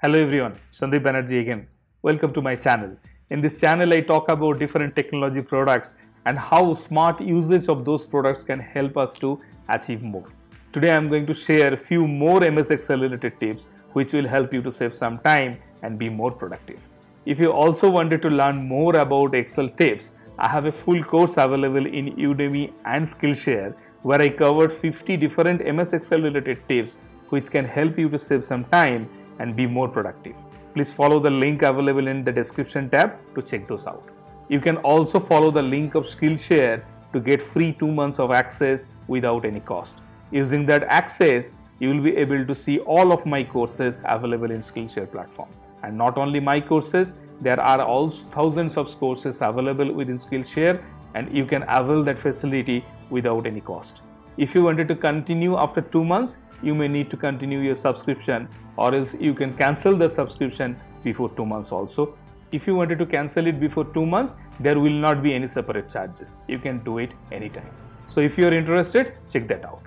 Hello everyone, Sandeep Banerjee again. Welcome to my channel. In this channel, I talk about different technology products and how smart usage of those products can help us to achieve more. Today, I'm going to share a few more MS Excel related tips which will help you to save some time and be more productive. If you also wanted to learn more about Excel tips, I have a full course available in Udemy and Skillshare where I covered 50 different MS Excel related tips which can help you to save some time and be more productive. Please follow the link available in the description tab to check those out. You can also follow the link of Skillshare to get free 2 months of access without any cost. Using that access, you will be able to see all of my courses available in Skillshare platform. And not only my courses, there are also thousands of courses available within Skillshare and you can avail that facility without any cost. If you wanted to continue after 2 months, you may need to continue your subscription or else you can cancel the subscription before 2 months also. If you wanted to cancel it before 2 months, there will not be any separate charges. You can do it anytime. So if you are interested, check that out.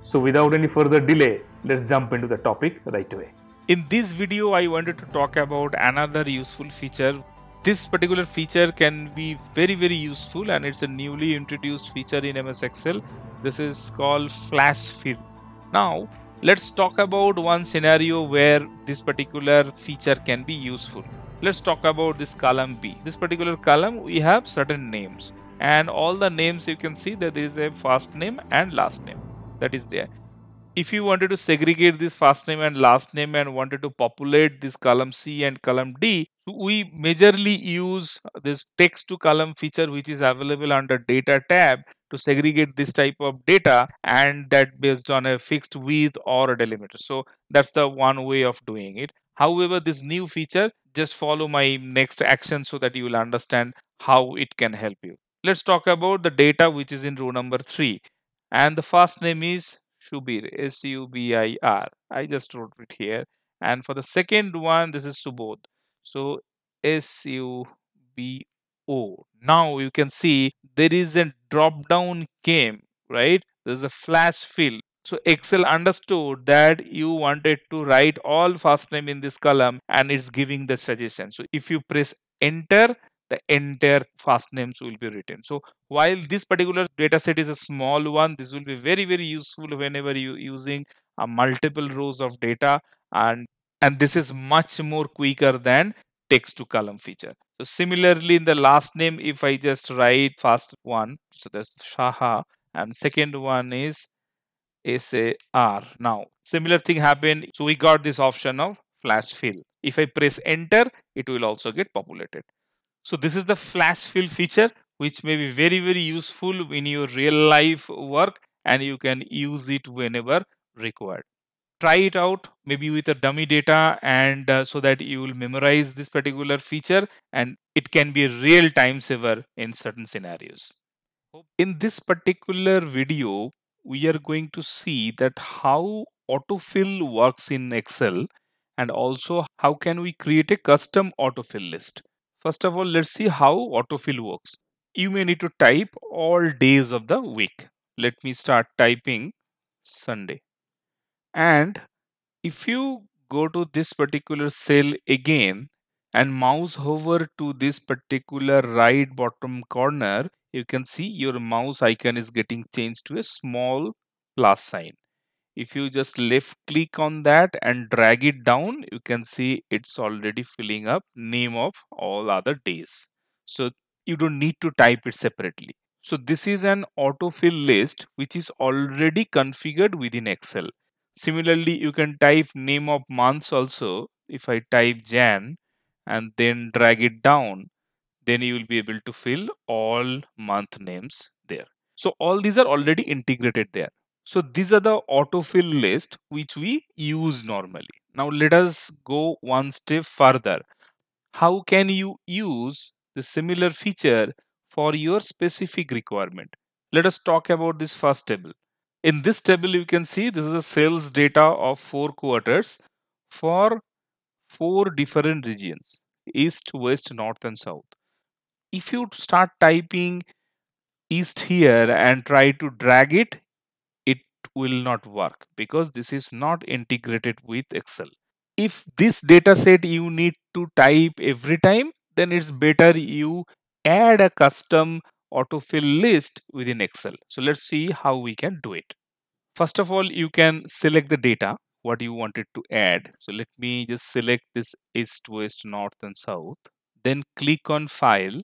So without any further delay, let's jump into the topic right away. In this video, I wanted to talk about another useful feature this particular feature can be very very useful and it's a newly introduced feature in MS Excel this is called flash fill now let's talk about one scenario where this particular feature can be useful let's talk about this column B this particular column we have certain names and all the names you can see that is there is a first name and last name that is there if you wanted to segregate this first name and last name and wanted to populate this column C and column D, we majorly use this text to column feature which is available under data tab to segregate this type of data and that based on a fixed width or a delimiter. So that's the one way of doing it. However, this new feature, just follow my next action so that you will understand how it can help you. Let's talk about the data which is in row number three. And the first name is Subir S-U-B-I-R. I just wrote it here. And for the second one, this is Subodh. So S-U-B-O. Now you can see there is a drop-down game, right? There's a flash fill. So Excel understood that you wanted to write all first name in this column and it's giving the suggestion. So if you press enter, the entire first names will be written. So while this particular data set is a small one, this will be very, very useful whenever you using a uh, multiple rows of data and and this is much more quicker than text to column feature. So similarly in the last name, if I just write first one, so that's Shaha and second one is SAR. Now similar thing happened. So we got this option of flash fill. If I press enter, it will also get populated. So this is the flash fill feature, which may be very, very useful in your real life work and you can use it whenever required. Try it out maybe with a dummy data and uh, so that you will memorize this particular feature and it can be a real time saver in certain scenarios. In this particular video, we are going to see that how autofill works in Excel and also how can we create a custom autofill list. First of all, let's see how autofill works. You may need to type all days of the week. Let me start typing Sunday. And if you go to this particular cell again and mouse over to this particular right bottom corner, you can see your mouse icon is getting changed to a small plus sign if you just left click on that and drag it down you can see it's already filling up name of all other days so you don't need to type it separately so this is an autofill list which is already configured within excel similarly you can type name of months also if i type jan and then drag it down then you will be able to fill all month names there so all these are already integrated there so these are the autofill list which we use normally. Now let us go one step further. How can you use the similar feature for your specific requirement? Let us talk about this first table. In this table, you can see this is a sales data of four quarters for four different regions, east, west, north and south. If you start typing east here and try to drag it, will not work because this is not integrated with Excel. If this data set you need to type every time, then it's better you add a custom autofill list within Excel. So let's see how we can do it. First of all, you can select the data, what you wanted to add. So let me just select this east, west, north and south. Then click on file,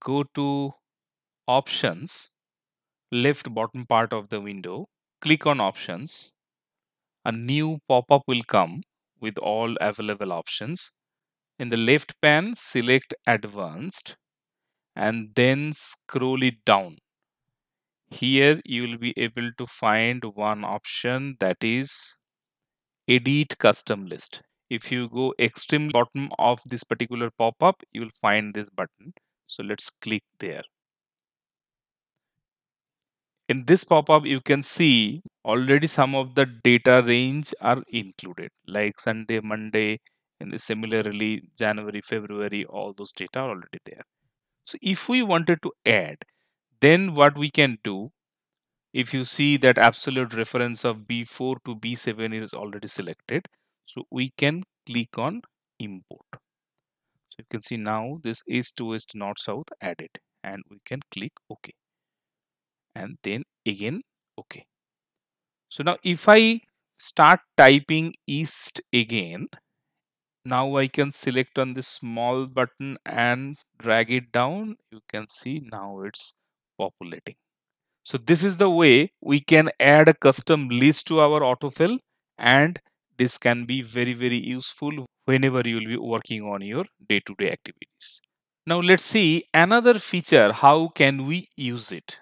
go to options left bottom part of the window, click on options. A new pop-up will come with all available options. In the left pane, select advanced and then scroll it down. Here you will be able to find one option that is edit custom list. If you go extreme bottom of this particular pop-up, you will find this button. So let's click there. In this pop-up, you can see already some of the data range are included like Sunday, Monday, and similarly January, February, all those data are already there. So if we wanted to add, then what we can do, if you see that absolute reference of B4 to B7 is already selected, so we can click on import. So you can see now this east to west north south added and we can click OK and then again okay so now if i start typing east again now i can select on this small button and drag it down you can see now it's populating so this is the way we can add a custom list to our autofill and this can be very very useful whenever you will be working on your day-to-day -day activities. Now let's see another feature how can we use it.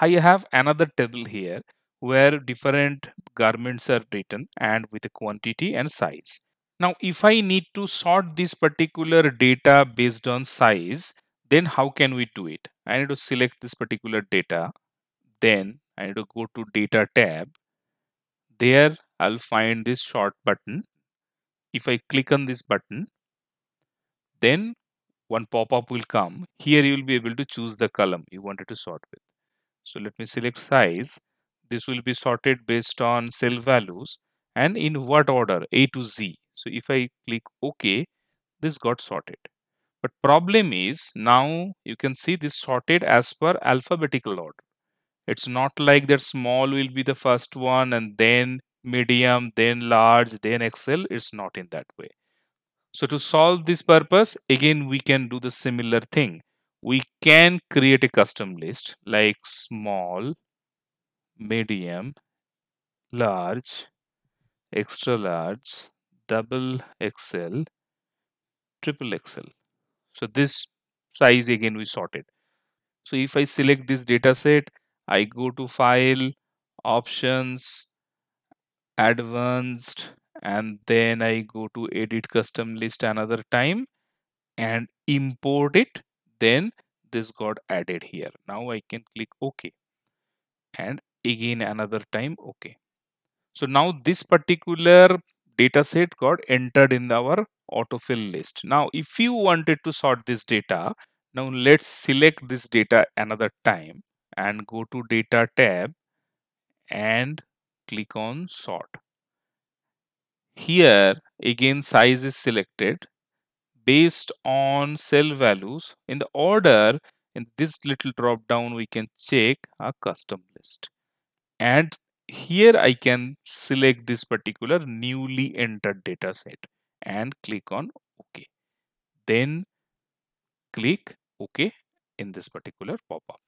I have another table here where different garments are written and with a quantity and size. Now, if I need to sort this particular data based on size, then how can we do it? I need to select this particular data. Then I need to go to data tab. There I'll find this sort button. If I click on this button, then one pop-up will come. Here you will be able to choose the column you wanted to sort with. So let me select size. This will be sorted based on cell values and in what order A to Z. So if I click OK, this got sorted. But problem is now you can see this sorted as per alphabetical order. It's not like that small will be the first one and then medium, then large, then Excel. It's not in that way. So to solve this purpose, again, we can do the similar thing we can create a custom list like small, medium, large, extra large, double XL, triple XL. So this size again we sorted. So if I select this data set, I go to file, options, advanced, and then I go to edit custom list another time and import it then this got added here now I can click OK and again another time OK so now this particular data set got entered in our autofill list now if you wanted to sort this data now let's select this data another time and go to data tab and click on sort here again size is selected based on cell values in the order in this little drop down we can check a custom list and here I can select this particular newly entered data set and click on OK. Then click OK in this particular pop-up.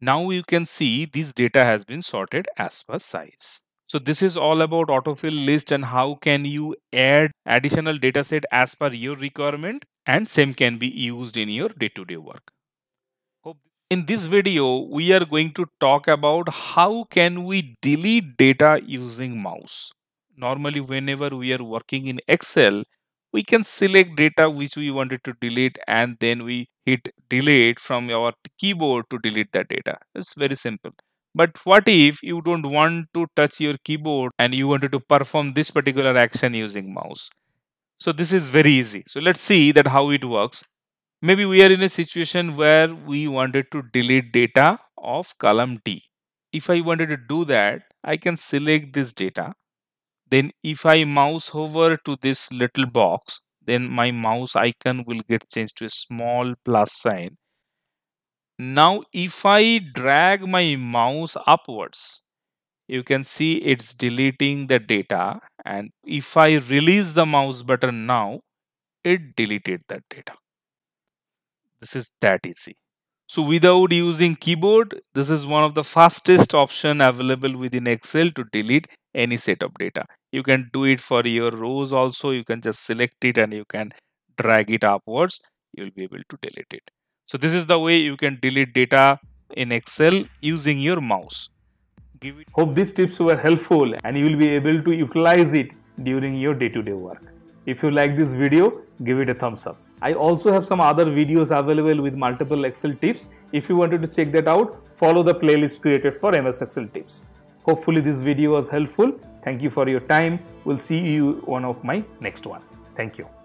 Now you can see this data has been sorted as per size. So this is all about autofill list and how can you add additional data set as per your requirement and same can be used in your day-to-day -day work. In this video, we are going to talk about how can we delete data using mouse. Normally, whenever we are working in Excel, we can select data which we wanted to delete and then we hit delete from our keyboard to delete that data. It's very simple. But what if you don't want to touch your keyboard and you wanted to perform this particular action using mouse? So this is very easy. So let's see that how it works. Maybe we are in a situation where we wanted to delete data of column D. If I wanted to do that, I can select this data. Then if I mouse over to this little box, then my mouse icon will get changed to a small plus sign now, if I drag my mouse upwards, you can see it's deleting the data. And if I release the mouse button now, it deleted that data. This is that easy. So without using keyboard, this is one of the fastest option available within Excel to delete any set of data. You can do it for your rows also. You can just select it and you can drag it upwards. You'll be able to delete it. So this is the way you can delete data in Excel using your mouse. Hope these tips were helpful and you will be able to utilize it during your day-to-day -day work. If you like this video, give it a thumbs up. I also have some other videos available with multiple Excel tips. If you wanted to check that out, follow the playlist created for MS Excel tips. Hopefully this video was helpful. Thank you for your time. We'll see you one of my next one. Thank you.